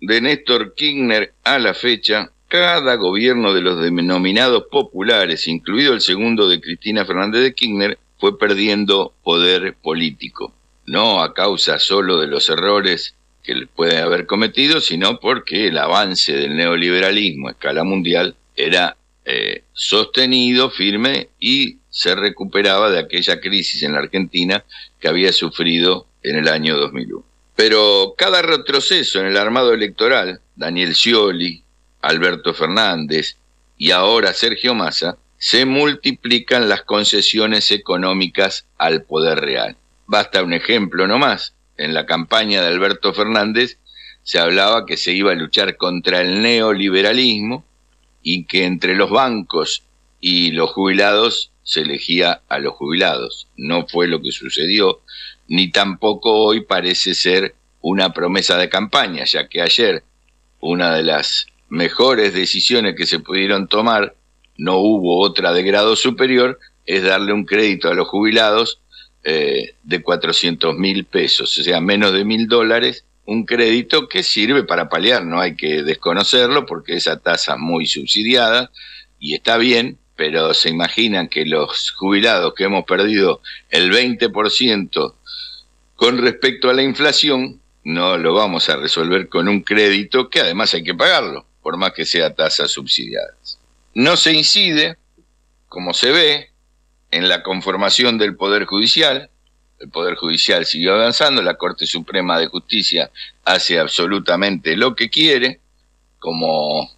de Néstor Kirchner a la fecha, cada gobierno de los denominados populares, incluido el segundo de Cristina Fernández de Kirchner, fue perdiendo poder político, no a causa solo de los errores que puede haber cometido, sino porque el avance del neoliberalismo a escala mundial era eh, sostenido, firme y se recuperaba de aquella crisis en la Argentina que había sufrido en el año 2001. Pero cada retroceso en el armado electoral, Daniel Scioli, Alberto Fernández y ahora Sergio Massa, se multiplican las concesiones económicas al poder real. Basta un ejemplo nomás. En la campaña de Alberto Fernández se hablaba que se iba a luchar contra el neoliberalismo y que entre los bancos y los jubilados se elegía a los jubilados. No fue lo que sucedió, ni tampoco hoy parece ser una promesa de campaña, ya que ayer una de las mejores decisiones que se pudieron tomar, no hubo otra de grado superior, es darle un crédito a los jubilados eh, de 400 mil pesos, o sea, menos de mil dólares, un crédito que sirve para paliar, no hay que desconocerlo porque esa tasa muy subsidiada y está bien, pero se imaginan que los jubilados que hemos perdido el 20% con respecto a la inflación, no lo vamos a resolver con un crédito que además hay que pagarlo, por más que sea tasas subsidiadas. No se incide, como se ve, en la conformación del Poder Judicial. El Poder Judicial siguió avanzando, la Corte Suprema de Justicia hace absolutamente lo que quiere, como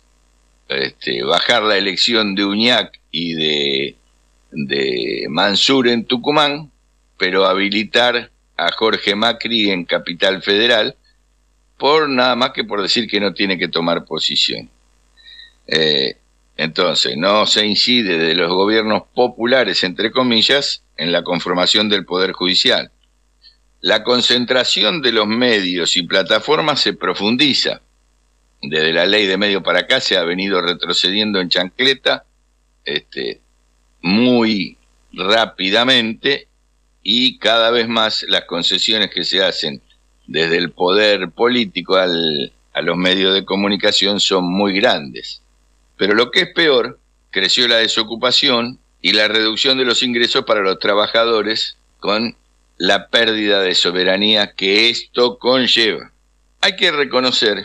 este, bajar la elección de Uñac y de, Mansur en Tucumán, pero habilitar a Jorge Macri en Capital Federal, por nada más que por decir que no tiene que tomar posición. Eh, entonces, no se incide de los gobiernos populares, entre comillas, en la conformación del Poder Judicial. La concentración de los medios y plataformas se profundiza desde la ley de medio para acá se ha venido retrocediendo en chancleta este, muy rápidamente y cada vez más las concesiones que se hacen desde el poder político a los medios de comunicación son muy grandes. Pero lo que es peor, creció la desocupación y la reducción de los ingresos para los trabajadores con la pérdida de soberanía que esto conlleva. Hay que reconocer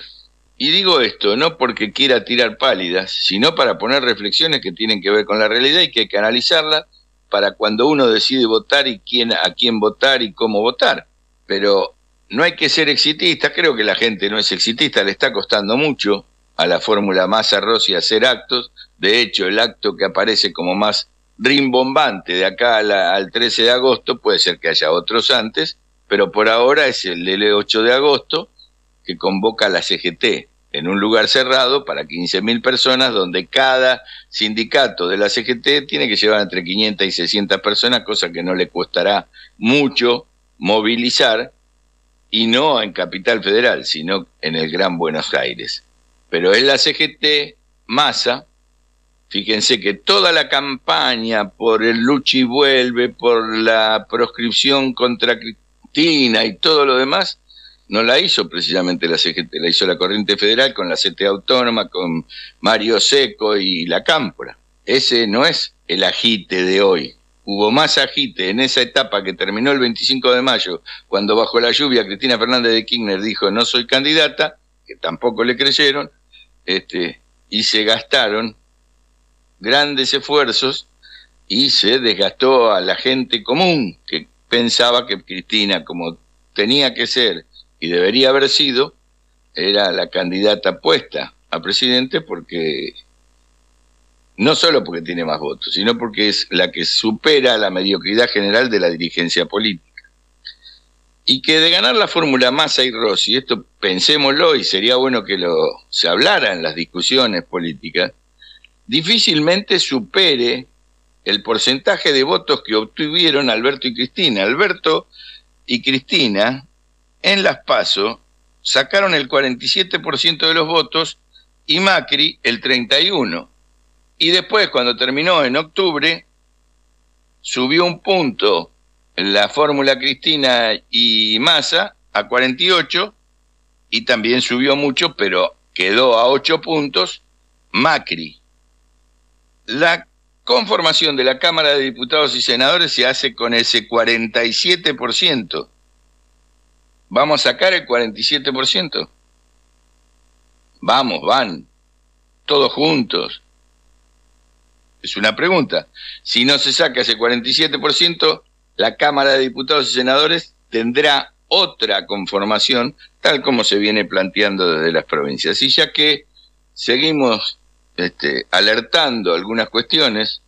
y digo esto no porque quiera tirar pálidas, sino para poner reflexiones que tienen que ver con la realidad y que hay que analizarla para cuando uno decide votar y quién a quién votar y cómo votar. Pero no hay que ser exitista, creo que la gente no es exitista, le está costando mucho a la fórmula Massa y hacer actos, de hecho el acto que aparece como más rimbombante de acá al 13 de agosto, puede ser que haya otros antes, pero por ahora es el del 8 de agosto, que convoca la CGT en un lugar cerrado para 15.000 personas donde cada sindicato de la CGT tiene que llevar entre 500 y 600 personas, cosa que no le costará mucho movilizar, y no en Capital Federal, sino en el Gran Buenos Aires. Pero es la CGT masa, fíjense que toda la campaña por el Luchi vuelve, por la proscripción contra Cristina y todo lo demás, no la hizo precisamente la CGT, la hizo la Corriente Federal con la CTA Autónoma, con Mario Seco y la Cámpora. Ese no es el agite de hoy. Hubo más agite en esa etapa que terminó el 25 de mayo, cuando bajo la lluvia Cristina Fernández de Kirchner dijo no soy candidata, que tampoco le creyeron, este, y se gastaron grandes esfuerzos y se desgastó a la gente común que pensaba que Cristina, como tenía que ser y debería haber sido, era la candidata puesta a presidente porque no solo porque tiene más votos, sino porque es la que supera la mediocridad general de la dirigencia política. Y que de ganar la fórmula Massa y Rossi, esto pensémoslo y sería bueno que lo se hablara en las discusiones políticas, difícilmente supere el porcentaje de votos que obtuvieron Alberto y Cristina. Alberto y Cristina en las PASO sacaron el 47% de los votos y Macri el 31%. Y después, cuando terminó en octubre, subió un punto la fórmula Cristina y Massa a 48 y también subió mucho, pero quedó a 8 puntos Macri. La conformación de la Cámara de Diputados y Senadores se hace con ese 47% Vamos a sacar el 47%. Vamos, van, todos juntos. Es una pregunta. Si no se saca ese 47%, la Cámara de Diputados y Senadores tendrá otra conformación, tal como se viene planteando desde las provincias. Y ya que seguimos este, alertando algunas cuestiones,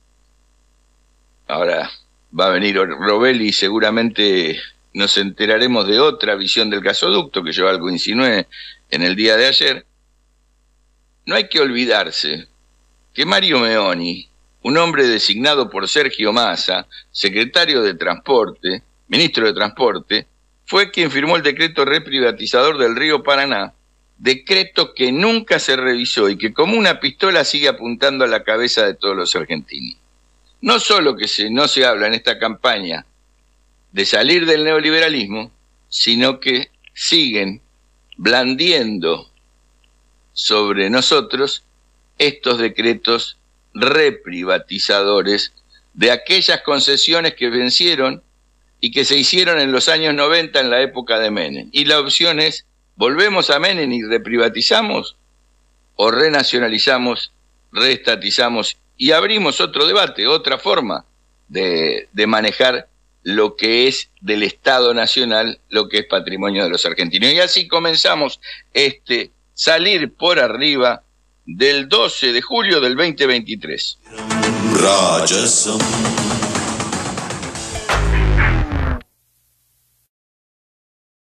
ahora va a venir Robelli seguramente nos enteraremos de otra visión del gasoducto, que yo algo insinué en el día de ayer, no hay que olvidarse que Mario Meoni, un hombre designado por Sergio Massa, secretario de Transporte, ministro de Transporte, fue quien firmó el decreto reprivatizador del río Paraná, decreto que nunca se revisó y que como una pistola sigue apuntando a la cabeza de todos los argentinos. No solo que se, no se habla en esta campaña de salir del neoliberalismo, sino que siguen blandiendo sobre nosotros estos decretos reprivatizadores de aquellas concesiones que vencieron y que se hicieron en los años 90 en la época de Menem. Y la opción es, ¿volvemos a Menem y reprivatizamos o renacionalizamos, reestatizamos y abrimos otro debate, otra forma de, de manejar lo que es del Estado Nacional, lo que es patrimonio de los argentinos. Y así comenzamos este salir por arriba del 12 de julio del 2023.